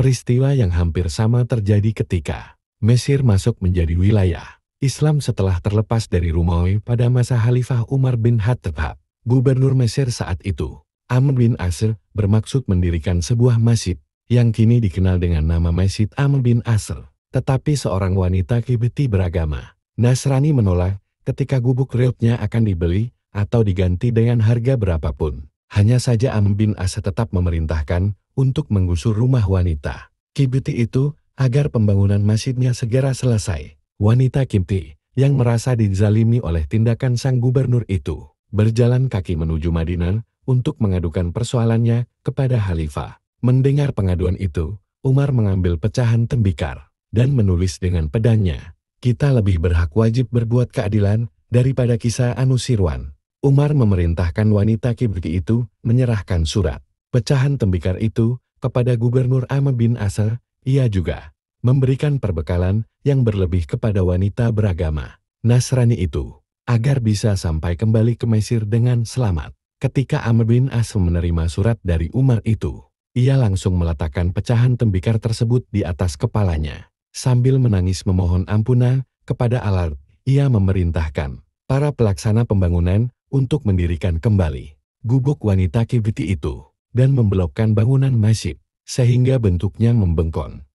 Peristiwa yang hampir sama terjadi ketika Mesir masuk menjadi wilayah Islam setelah terlepas dari Romawi pada masa Khalifah Umar bin Khattab, gubernur Mesir saat itu. Amr bin Asr bermaksud mendirikan sebuah masjid yang kini dikenal dengan nama Masjid Amr bin Asr. Tetapi seorang wanita kibeti beragama, Nasrani menolak ketika gubuk reutnya akan dibeli atau diganti dengan harga berapapun. Hanya saja Am bin Asa tetap memerintahkan untuk menggusur rumah wanita. Kibiti itu agar pembangunan masjidnya segera selesai. Wanita Kimti yang merasa dizalimi oleh tindakan sang gubernur itu berjalan kaki menuju Madinah untuk mengadukan persoalannya kepada Khalifah. Mendengar pengaduan itu, Umar mengambil pecahan tembikar dan menulis dengan pedangnya. Kita lebih berhak wajib berbuat keadilan daripada kisah Anusirwan. Umar memerintahkan wanita Kibri itu menyerahkan surat pecahan tembikar itu kepada Gubernur Amr bin Asr, ia juga memberikan perbekalan yang berlebih kepada wanita beragama Nasrani itu agar bisa sampai kembali ke Mesir dengan selamat. Ketika Amr bin Asr menerima surat dari Umar itu, ia langsung meletakkan pecahan tembikar tersebut di atas kepalanya. Sambil menangis memohon ampunan kepada Alar, ia memerintahkan para pelaksana pembangunan untuk mendirikan kembali gubuk wanita kibiti itu dan membelokkan bangunan masjid sehingga bentuknya membengkong.